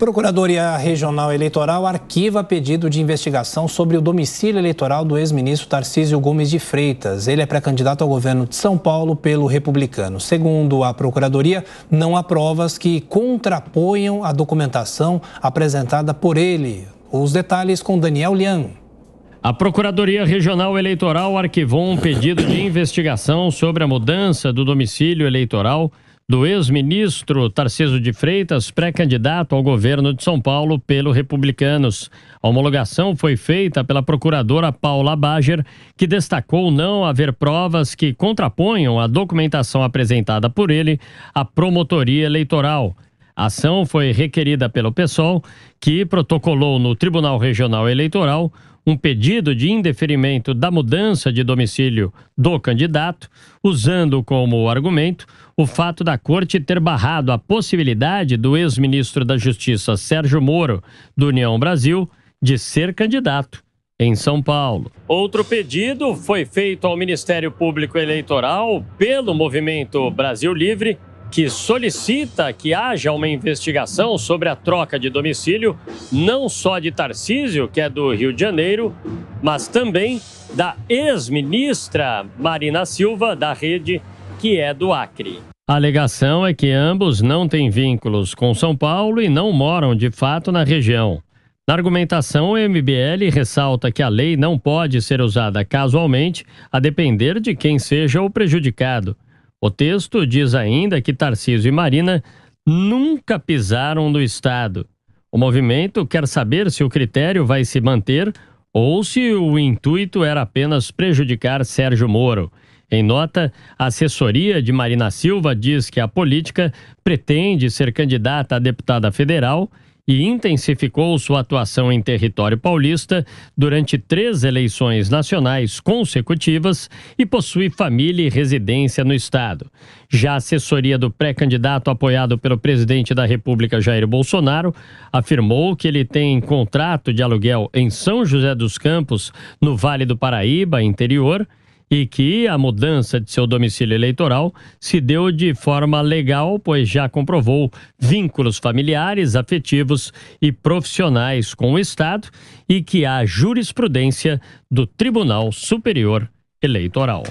Procuradoria Regional Eleitoral arquiva pedido de investigação sobre o domicílio eleitoral do ex-ministro Tarcísio Gomes de Freitas. Ele é pré-candidato ao governo de São Paulo pelo Republicano. Segundo a Procuradoria, não há provas que contraponham a documentação apresentada por ele. Os detalhes com Daniel Lian. A Procuradoria Regional Eleitoral arquivou um pedido de investigação sobre a mudança do domicílio eleitoral do ex-ministro Tarciso de Freitas, pré-candidato ao governo de São Paulo pelo Republicanos. A homologação foi feita pela procuradora Paula Bager, que destacou não haver provas que contraponham a documentação apresentada por ele à promotoria eleitoral. A ação foi requerida pelo PSOL, que protocolou no Tribunal Regional Eleitoral um pedido de indeferimento da mudança de domicílio do candidato, usando como argumento o fato da corte ter barrado a possibilidade do ex-ministro da Justiça Sérgio Moro, do União Brasil, de ser candidato em São Paulo. Outro pedido foi feito ao Ministério Público Eleitoral pelo movimento Brasil Livre que solicita que haja uma investigação sobre a troca de domicílio, não só de Tarcísio, que é do Rio de Janeiro, mas também da ex-ministra Marina Silva, da Rede, que é do Acre. A alegação é que ambos não têm vínculos com São Paulo e não moram de fato na região. Na argumentação, o MBL ressalta que a lei não pode ser usada casualmente, a depender de quem seja o prejudicado. O texto diz ainda que Tarcísio e Marina nunca pisaram no Estado. O movimento quer saber se o critério vai se manter ou se o intuito era apenas prejudicar Sérgio Moro. Em nota, a assessoria de Marina Silva diz que a política pretende ser candidata a deputada federal e intensificou sua atuação em território paulista durante três eleições nacionais consecutivas e possui família e residência no Estado. Já a assessoria do pré-candidato apoiado pelo presidente da República, Jair Bolsonaro, afirmou que ele tem contrato de aluguel em São José dos Campos, no Vale do Paraíba, interior, e que a mudança de seu domicílio eleitoral se deu de forma legal, pois já comprovou vínculos familiares, afetivos e profissionais com o Estado e que há jurisprudência do Tribunal Superior Eleitoral.